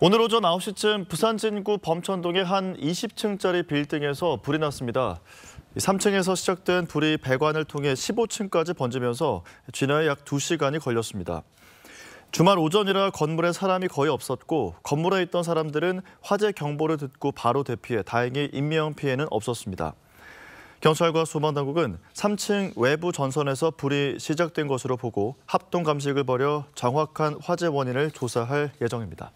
오늘 오전 9시쯤 부산 진구 범천동의 한 20층짜리 빌딩에서 불이 났습니다. 3층에서 시작된 불이 배관을 통해 15층까지 번지면서 진화에 약 2시간이 걸렸습니다. 주말 오전이라 건물에 사람이 거의 없었고 건물에 있던 사람들은 화재 경보를 듣고 바로 대피해 다행히 인명피해는 없었습니다. 경찰과 소방당국은 3층 외부 전선에서 불이 시작된 것으로 보고 합동 감식을 벌여 정확한 화재 원인을 조사할 예정입니다.